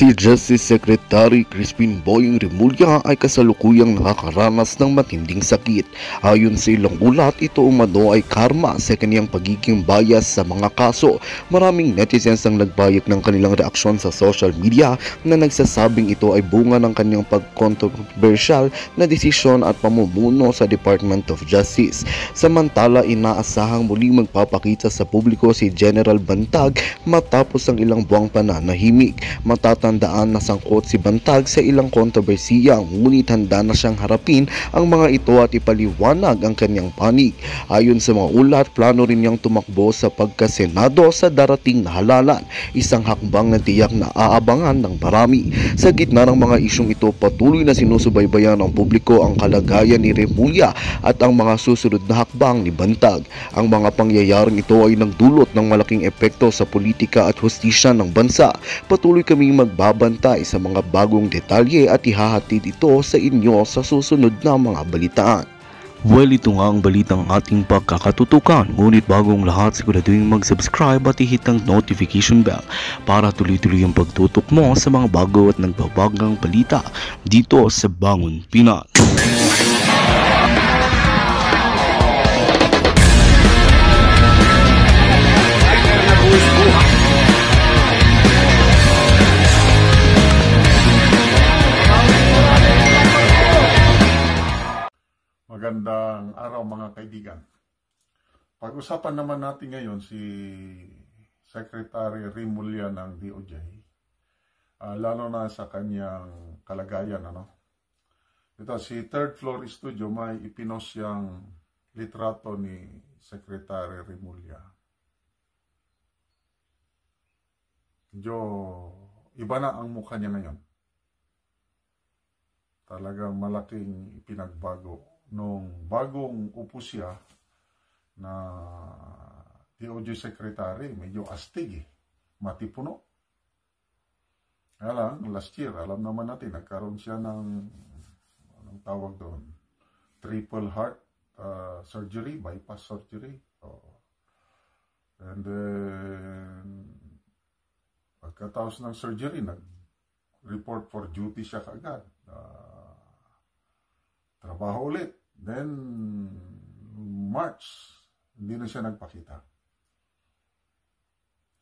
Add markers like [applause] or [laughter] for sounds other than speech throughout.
Si Justice Secretary Crispin Boying Remulla ay kasalukuyang nakakaranas ng matinding sakit. Ayon sa ilang ulat, ito umano ay karma sa kanyang pagiging bias sa mga kaso. Maraming netizens ang nagbayag ng kanilang reaksyon sa social media na nagsasabing ito ay bunga ng kaniyang pagkontrobersyal na desisyon at pamumuno sa Department of Justice. Samantala, inaasahang muli magpapakita sa publiko si General Bantag matapos ang ilang buwang pananahimik. Matatan kalatandaan na sangkot si Bantag sa ilang kontrobersiya ngunit handa na siyang harapin ang mga ito at ipaliwanag ang kanyang panig. Ayon sa mga ulat, plano rin niyang tumakbo sa pagkasenado sa darating na halalan, isang hakbang na tiyak na aabangan ng marami. Sa gitna ng mga isyong ito, patuloy na sinusubaybayan ng publiko ang kalagayan ni Remulla at ang mga susunod na hakbang ni Bantag. Ang mga pangyayaring ito ay nagdulot ng malaking epekto sa politika at hustisya ng bansa. Patuloy kaming mag magbabantay sa mga bagong detalye at ihahatid ito sa inyo sa susunod na mga balitaan. Well, ito nga ang balitang ating pagkakatutukan. Ngunit bagong lahat, siguraduhin mag-subscribe at ihit ang notification bell para tuloy-tuloy ang pagtutok mo sa mga bago at nagbabagang balita dito sa Bangon Pinas. Magandang araw mga kaibigan. Pag-usapan naman natin ngayon si Secretary Rimulya ng DOJ. Uh, ah, lalo na sa kanyang kalagayan. Ano? Ito si third floor studio may ipinos siyang litrato ni Secretary Rimulya. Jo, iba na ang mukha niya ngayon. Talagang malaking pinagbago nung bagong upo siya na DOJ Secretary, medyo astig eh, matipuno. Kaya last year, alam naman natin, nagkaroon siya ng, anong tawag doon, triple heart uh, surgery, bypass surgery. Oh. And then, pagkatapos ng surgery, nag-report for duty siya kagad. Trabaho ulit. Then, March, hindi na siya nagpakita.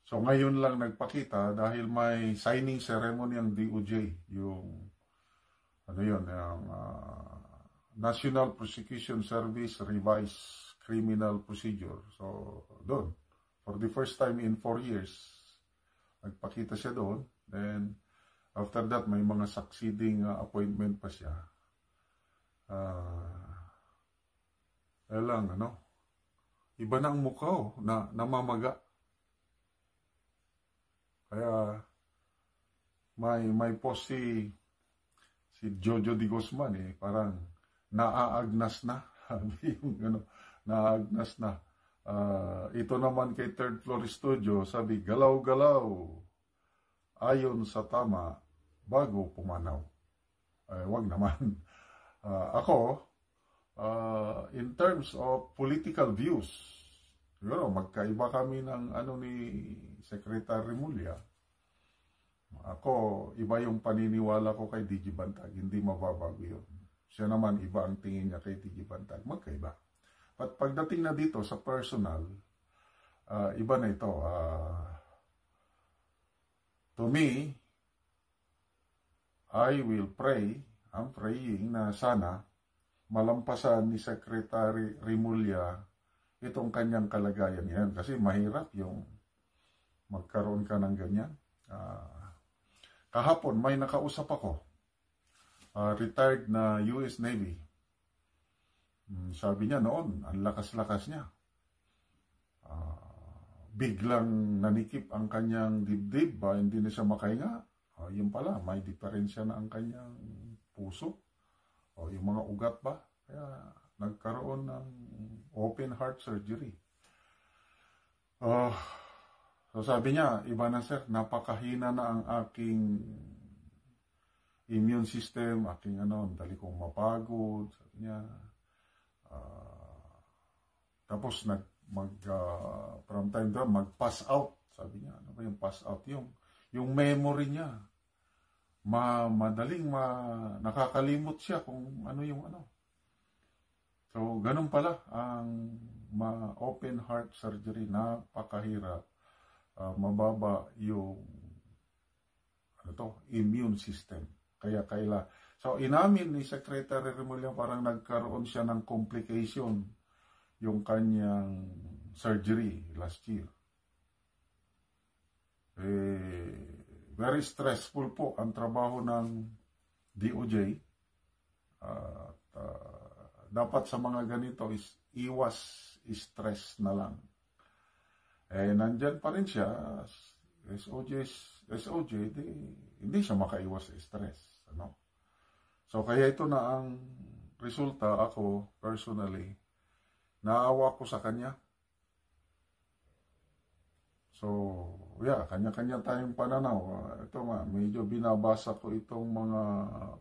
So ngayon lang nagpakita dahil may signing ceremony ang DOJ, yung ano yun, yung uh, National Prosecution Service Revised Criminal Procedure. So doon, for the first time in four years, nagpakita siya doon. Then after that, may mga succeeding uh, appointment pa siya uh, ah, lang ano iba na ang mukha oh, na namamaga kaya may may post si si Jojo Di Guzman eh parang naaagnas na [laughs] yung ano naaagnas na uh, ito naman kay Third Floor Studio sabi galaw-galaw ayon sa tama bago pumanaw eh, wag naman uh, ako, uh, in terms of political views, you know, magkaiba kami ng ano ni Secretary Mulya. Ako, iba yung paniniwala ko kay Digi Bantag. Hindi mababago yun. Siya naman, iba ang tingin niya kay Digi Bantag. Magkaiba. But pagdating na dito sa personal, uh, iba na ito. Uh, to me, I will pray I'm praying na sana malampasan ni Secretary Rimulya itong kanyang kalagayan yan. Kasi mahirap yung magkaroon ka ng ganyan. Uh, kahapon may nakausap ako, uh, retired na US Navy. Mm, sabi niya noon, ang lakas-lakas niya. Uh, biglang nanikip ang kanyang dibdib, ba? hindi na siya makahinga. Uh, yun pala, may diferensya na ang kanyang puso o yung mga ugat ba. Kaya nagkaroon ng open heart surgery. Uh, so sabi niya, iba na sir, napakahina na ang aking immune system, aking ano, dali kong mapagod, sabi niya. Uh, tapos nag mag uh, from time to time mag pass out, sabi niya. Ano ba yung pass out? Yung yung memory niya ma madaling ma nakakalimot siya kung ano yung ano. So, ganun pala ang ma open heart surgery napakahirap. Uh, mababa yung ano to, immune system. Kaya kaila. So, inamin ni Secretary Remulla parang nagkaroon siya ng complication yung kanyang surgery last year. Eh, Very stressful po ang trabaho ng DOJ. At uh, dapat sa mga ganito is iwas stress na lang. Eh, nandyan pa rin siya. SOJ, SOJ di, hindi siya makaiwas sa stress. Ano? So, kaya ito na ang resulta ako personally. Naawa ko sa kanya. So, yeah, kanya-kanya tayong pananaw. Ito nga, medyo binabasa ko itong mga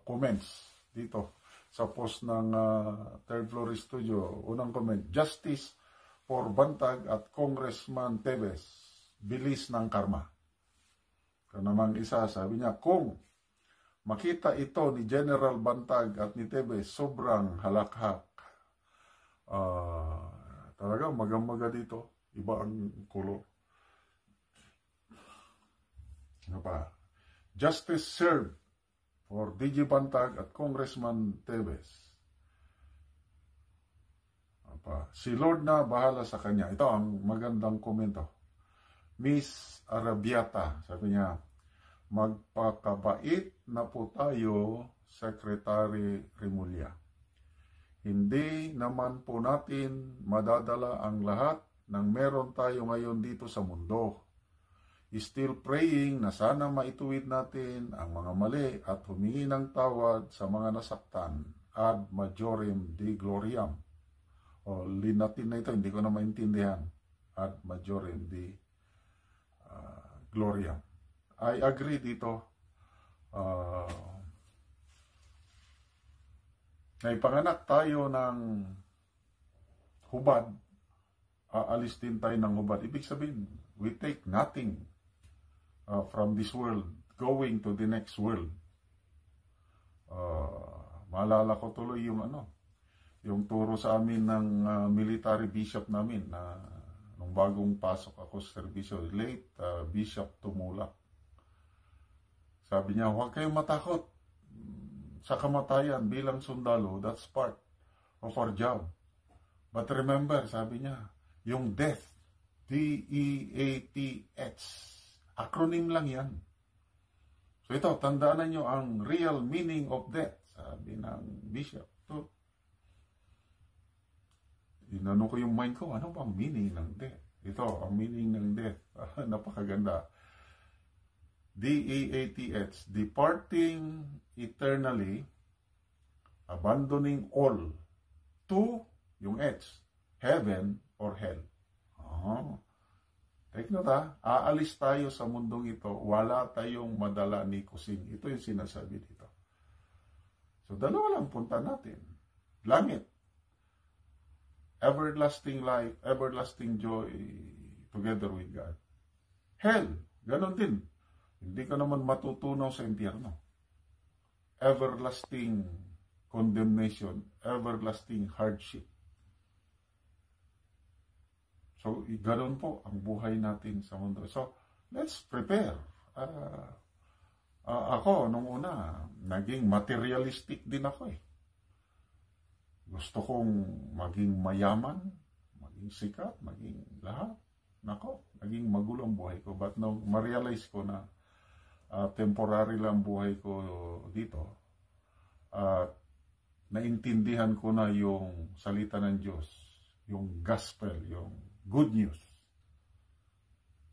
comments dito sa post ng uh, Third Floor Studio. Unang comment, Justice for Bantag at Congressman Tevez, bilis ng karma. Ito namang isa, sabi niya, kung makita ito ni General Bantag at ni Tevez, sobrang halakhak. Uh, ah, talaga, magamaga dito. Iba ang kulo. Ano pa? Justice served for DG Pantag at Congressman Tevez. Ano pa? Si Lord na bahala sa kanya. Ito ang magandang komento. Miss Arabiata, sabi niya, magpakabait na po tayo, Secretary Rimulya. Hindi naman po natin madadala ang lahat ng meron tayo ngayon dito sa mundo still praying na sana maituwid natin ang mga mali at humingi ng tawad sa mga nasaktan ad majorem de gloriam. O linatin na ito, hindi ko na maintindihan. Ad majorem de uh, gloriam. I agree dito. Uh, ah, na ipanganak tayo ng hubad, aalis din tayo ng hubad. Ibig sabihin, we take nothing uh, from this world going to the next world. Uh, maalala ko tuloy yung ano, yung turo sa amin ng uh, military bishop namin na uh, nung bagong pasok ako sa serbisyo, late uh, Bishop Tumulak. Sabi niya, huwag kayong matakot sa kamatayan bilang sundalo, that's part of our job. But remember, sabi niya, yung death, D-E-A-T-H, Acronym lang yan. So ito, tandaan ninyo ang real meaning of death, sabi ng bishop. Ito. Inano ko yung mind ko, ano bang meaning ng death? Ito, ang meaning ng death. [laughs] Ah, napakaganda. D-E-A-T-H, departing eternally, abandoning all to, yung H, heaven or hell. Oh. Take note ha, aalis tayo sa mundong ito, wala tayong madala ni kusin. Ito yung sinasabi dito. So dalawa lang punta natin. Langit. Everlasting life, everlasting joy together with God. Hell, ganon din. Hindi ka naman matutunaw sa impyerno. Everlasting condemnation, everlasting hardship. So, ganoon po ang buhay natin sa mundo. So, let's prepare. Uh, uh, ako, nung una, naging materialistic din ako eh. Gusto kong maging mayaman, maging sikat, maging lahat. Nako, naging magulo ang buhay ko. But nung ma-realize ko na uh, temporary lang buhay ko dito, at uh, naintindihan ko na yung salita ng Diyos, yung gospel, yung good news.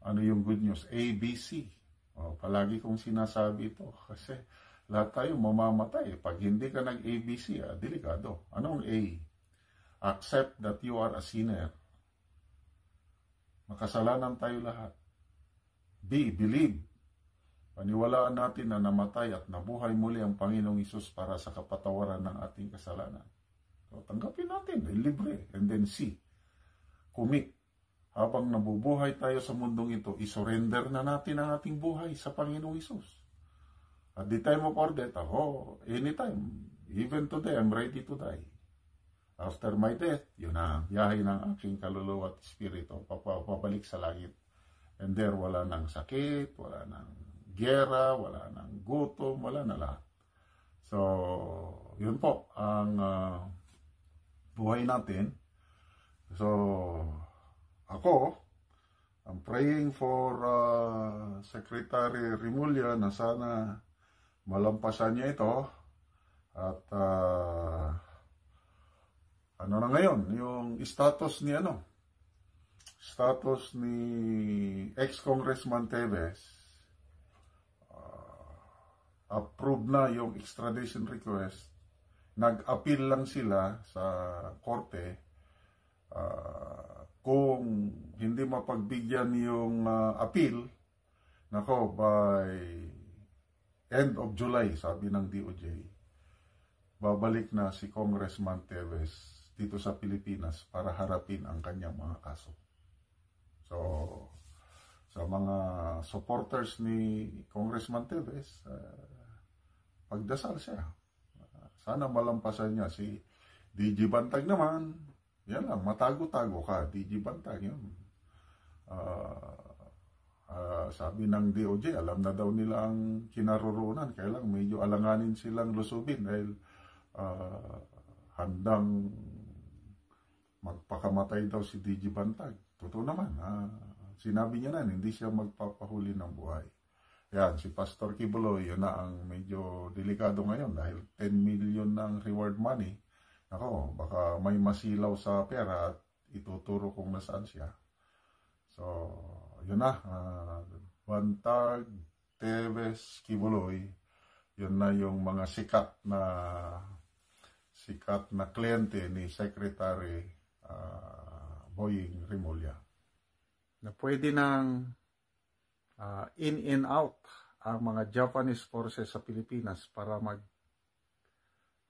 Ano yung good news? ABC. O, oh, palagi kong sinasabi ito kasi lahat tayo mamamatay. Pag hindi ka nag-ABC, ah, delikado. Anong A? Accept that you are a sinner. Makasalanan tayo lahat. B. Believe. Paniwalaan natin na namatay at nabuhay muli ang Panginoong Isus para sa kapatawaran ng ating kasalanan. So, tanggapin natin, eh, libre. And then C. Commit habang nabubuhay tayo sa mundong ito, isurrender na natin ang ating buhay sa Panginoong Isus. At the time of our death, ako, anytime, even today, I'm ready to die. After my death, yun na, biyahe ng aking kaluluwa at espiritu, papabalik sa langit. And there, wala nang sakit, wala nang gera, wala nang gutom, wala na lahat. So, yun po, ang uh, buhay natin. So, ako, I'm praying for uh, Secretary Rimulya na sana malampasan niya ito at uh, ano na ngayon, yung status ni ano, status ni ex-congressman Teves, uh, approved na yung extradition request, nag-appeal lang sila sa korte, uh, kung hindi mapagbigyan yung uh, ah, appeal, nako, by end of July, sabi ng DOJ, babalik na si Congressman Teves dito sa Pilipinas para harapin ang kanyang mga kaso. So, sa mga supporters ni Congressman Teves, uh, ah, pagdasal siya. Uh, sana malampasan niya si DJ Bantag naman yan lang, matago-tago ka, DJ Bantag yan. Uh, ah, uh, ah, sabi ng DOJ, alam na daw nila ang kinaroroonan, kaya lang medyo alanganin silang lusubin dahil uh, handang magpakamatay daw si DJ Bantag. Totoo naman, ha? sinabi niya na, hindi siya magpapahuli ng buhay. Yan, si Pastor Kibolo, yun na ang medyo delikado ngayon dahil 10 million ng reward money ako, baka may masilaw sa pera at ituturo kung nasaan siya. So, yun na. Uh, Bantag, Teves, Kibuloy. Yun na yung mga sikat na sikat na kliyente ni Secretary uh, Boying Rimulya. Na pwede nang uh, in and out ang mga Japanese forces sa Pilipinas para mag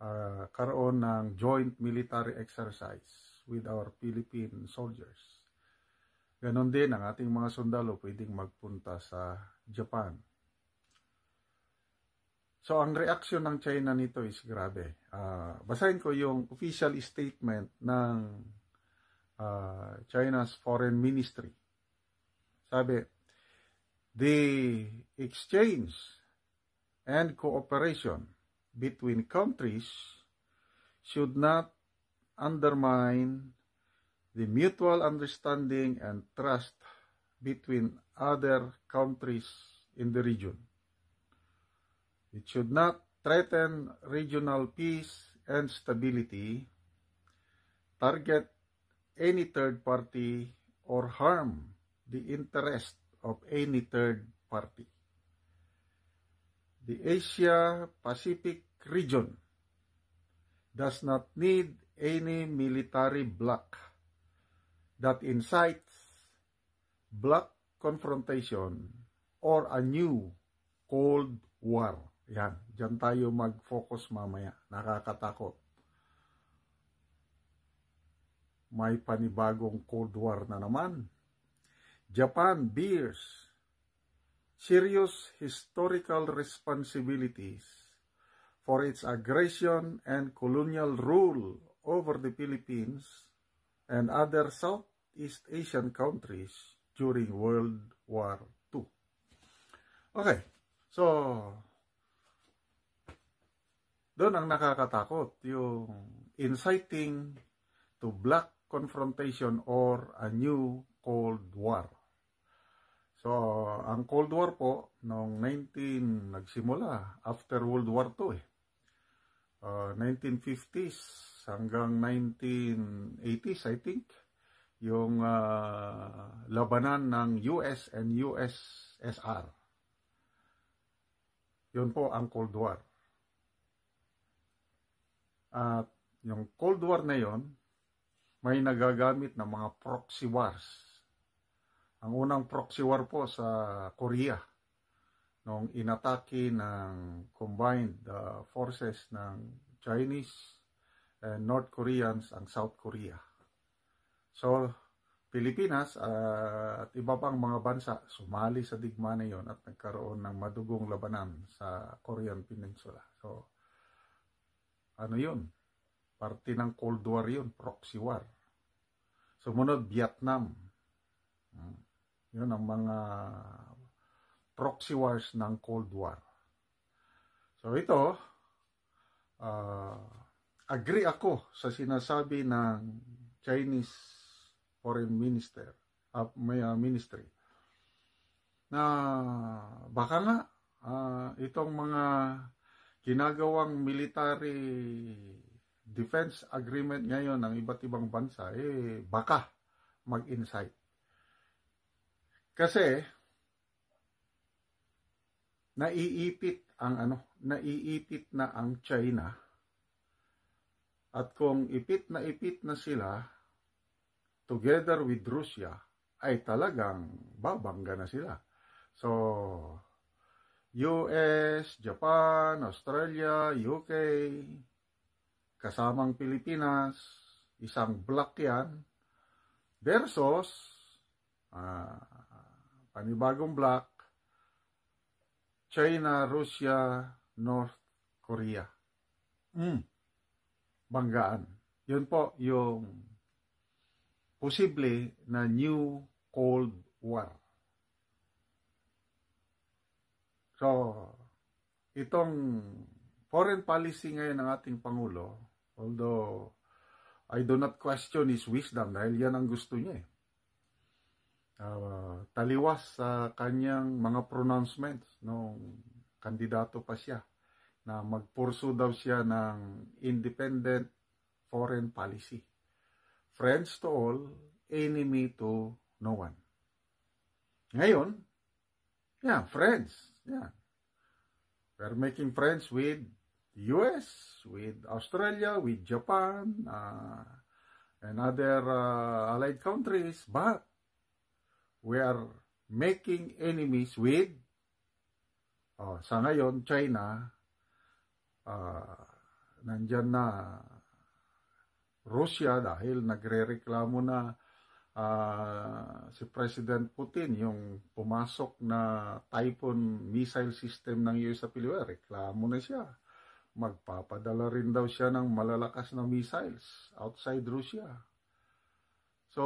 uh, karoon ng joint military exercise with our Philippine soldiers. Ganon din ang ating mga sundalo pwedeng magpunta sa Japan. So ang reaction ng China nito is grabe. Uh, basahin ko yung official statement ng uh, China's Foreign Ministry. Sabi, the exchange and cooperation between countries should not undermine the mutual understanding and trust between other countries in the region. It should not threaten regional peace and stability, target any third party, or harm the interest of any third party. the Asia Pacific region does not need any military bloc that incites bloc confrontation or a new Cold War. Yan, dyan tayo mag-focus mamaya. Nakakatakot. May panibagong Cold War na naman. Japan bears serious historical responsibilities for its aggression and colonial rule over the Philippines and other Southeast Asian countries during World War II. Okay, so doon ang nakakatakot, yung inciting to black confrontation or a new Cold War. So, ang Cold War po, noong 19, nagsimula, after World War II eh. Uh, 1950s hanggang 1980s, I think, yung uh, labanan ng US and USSR. Yun po ang Cold War. At yung Cold War na yon, may nagagamit na mga proxy wars ang unang proxy war po sa Korea nung inatake ng combined uh, forces ng Chinese and North Koreans ang South Korea. So, Pilipinas uh, at iba pang mga bansa sumali sa digma na yon at nagkaroon ng madugong labanan sa Korean Peninsula. So, ano yon? Parte ng Cold War yon, proxy war. Sumunod, Vietnam. Hmm. Yun ang mga proxy wars ng Cold War. So ito, uh, agree ako sa sinasabi ng Chinese Foreign Minister, uh, may, uh, Ministry, na baka nga uh, itong mga ginagawang military defense agreement ngayon ng iba't ibang bansa, eh baka mag insight kasi, naiipit ang ano, naiipit na ang China. At kung ipit na ipit na sila, together with Russia, ay talagang babangga na sila. So, US, Japan, Australia, UK, kasamang Pilipinas, isang block yan, versus uh, panibagong block, China, Russia, North Korea. Mm. Banggaan. Yun po yung posible na new Cold War. So, itong foreign policy ngayon ng ating Pangulo, although I do not question his wisdom dahil yan ang gusto niya eh uh, taliwas sa kanyang mga pronouncements nung kandidato pa siya na magpurso daw siya ng independent foreign policy. Friends to all, enemy to no one. Ngayon, yeah, friends. Yeah. We're making friends with US, with Australia, with Japan, uh, and other uh, allied countries, but we are making enemies with oh, sa ngayon China uh, nandyan na Russia dahil nagrereklamo na uh, si President Putin yung pumasok na Typhoon missile system ng US sa Pilipinas reklamo na siya magpapadala rin daw siya ng malalakas na missiles outside Russia so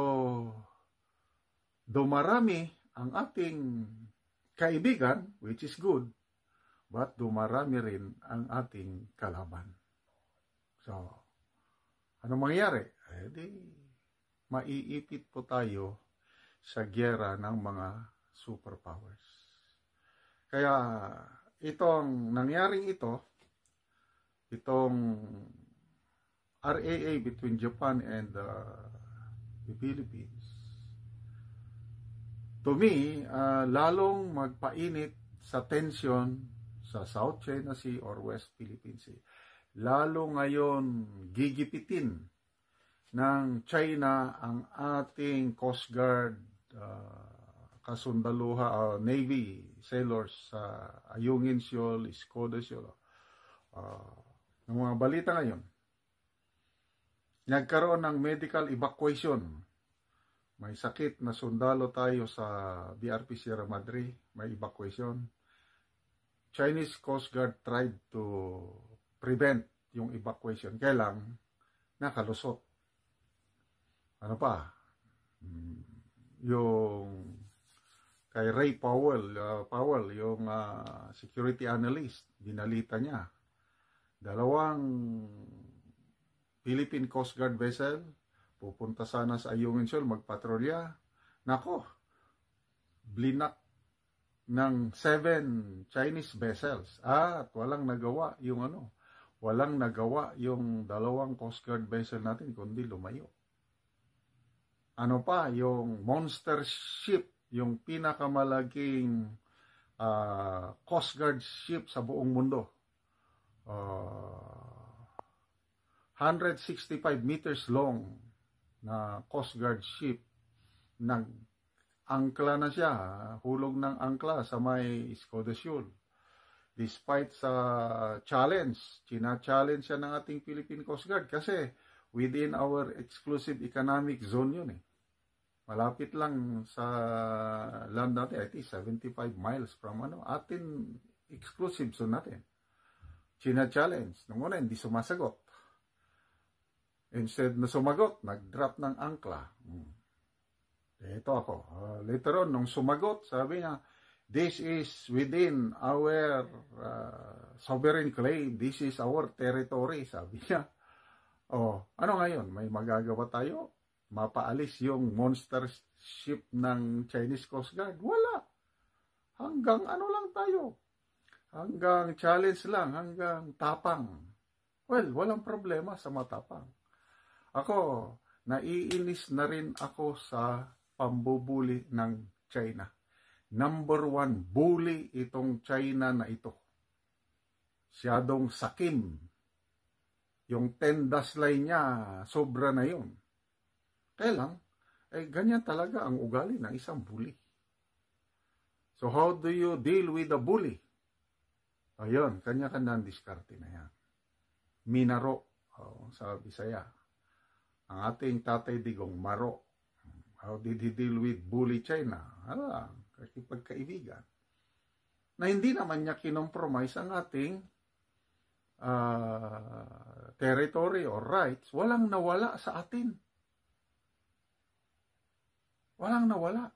Though marami ang ating kaibigan, which is good, but dumarami rin ang ating kalaban. So, ano mangyari? Eh di, maiipit po tayo sa gyera ng mga superpowers. Kaya, itong nangyaring ito, itong RAA between Japan and uh, the Philippines, to me, uh, lalong magpainit sa tension sa South China Sea or West Philippine Sea. Lalo ngayon gigipitin ng China ang ating Coast Guard uh, kasundaluha uh, Navy sailors sa uh, Ayungin Shoal, Escoda Shoal. Uh, ng mga balita ngayon, nagkaroon ng medical evacuation may sakit na sundalo tayo sa BRP Sierra Madre. May evacuation. Chinese Coast Guard tried to prevent yung evacuation. Kaya lang, nakalusot. Ano pa? Yung kay Ray Powell, uh, Powell yung uh, security analyst, dinalita niya. Dalawang Philippine Coast Guard vessel Pupunta sana sa Ayungin Shoal, magpatrolya. Nako, blinak ng seven Chinese vessels. Ah, at walang nagawa yung ano, walang nagawa yung dalawang Coast Guard vessel natin, kundi lumayo. Ano pa, yung monster ship, yung pinakamalaking uh, Coast Guard ship sa buong mundo. Uh, ah, 165 meters long na Coast Guard ship nag-angkla na siya, hulog ng angkla sa may Escoda Despite sa challenge, china-challenge siya ng ating Philippine Coast Guard kasi within our exclusive economic zone yun eh. Malapit lang sa land natin, I think 75 miles from ano, atin exclusive zone natin. China challenge. Nung una, hindi sumasagot. Instead na sumagot, nag-drop ng angkla. Hmm. Ito ako. Uh, later on, nung sumagot, sabi niya, this is within our uh, sovereign claim, this is our territory, [laughs] sabi niya. Oh, ano ngayon? May magagawa tayo? Mapaalis yung monster ship ng Chinese Coast Guard? Wala. Hanggang ano lang tayo? Hanggang challenge lang, hanggang tapang. Well, walang problema sa matapang. Ako, naiinis na rin ako sa pambubuli ng China. Number one, bully itong China na ito. Siyadong sakim. Yung tendas line niya, sobra na yun. Kaya lang, eh, ganyan talaga ang ugali ng isang bully. So how do you deal with a bully? Ayun, kanya-kanya ang diskarte na yan. Minaro, oh, sa Bisaya ang ating tatay digong maro. How did he deal with bully China? kasi kakipagkaibigan. Na hindi naman niya kinompromise ang ating uh, territory or rights. Walang nawala sa atin. Walang nawala.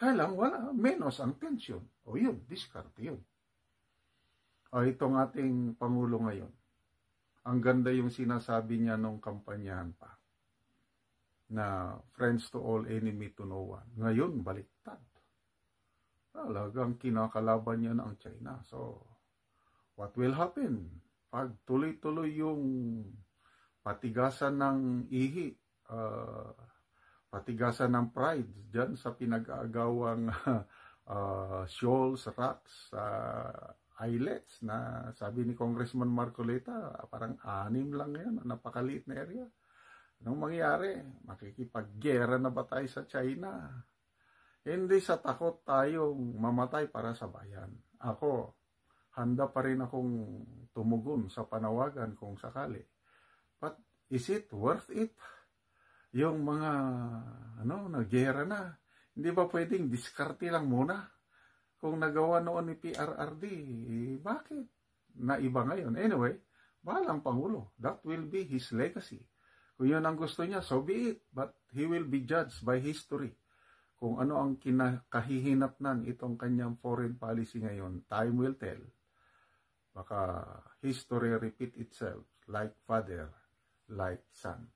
Kaya lang, wala. Menos ang tension. O yun, discard yun. O itong ating Pangulo ngayon. Ang ganda yung sinasabi niya nung kampanyahan pa na friends to all, enemy to no one. Ngayon, baliktad. Talagang kinakalaban niya na ang China. So, what will happen? Pag tuloy-tuloy yung patigasan ng ihi, uh, patigasan ng pride dyan sa pinag-aagawang uh, [laughs] shoals, rocks, uh, islets na sabi ni Congressman Marcoleta, parang anim lang yan, napakaliit na area. Anong mangyari? Makikipaggera na ba tayo sa China? Hindi sa takot tayong mamatay para sa bayan. Ako, handa pa rin akong tumugon sa panawagan kung sakali. But is it worth it? Yung mga ano, nagera na. Hindi ba pwedeng diskarte lang muna? Kung nagawa noon ni PRRD, eh, bakit? Naiba ngayon. Anyway, balang Pangulo. That will be his legacy. Kung yun ang gusto niya, so be it. But he will be judged by history. Kung ano ang kinakahihinatnan itong kanyang foreign policy ngayon, time will tell. Baka history repeat itself like father, like son.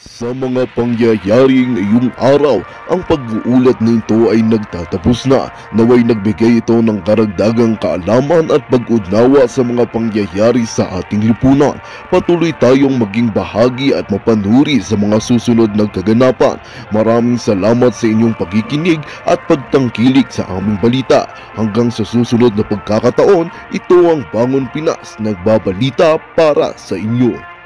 Sa mga pangyayaring ngayong araw, ang pag-uulat nito ay nagtatapos na. Naway nagbigay ito ng karagdagang kaalaman at pag-udnawa sa mga pangyayari sa ating lipunan. Patuloy tayong maging bahagi at mapanuri sa mga susunod na kaganapan. Maraming salamat sa inyong pagkikinig at pagtangkilik sa aming balita. Hanggang sa susunod na pagkakataon, ito ang Bangon Pinas, nagbabalita para sa inyo.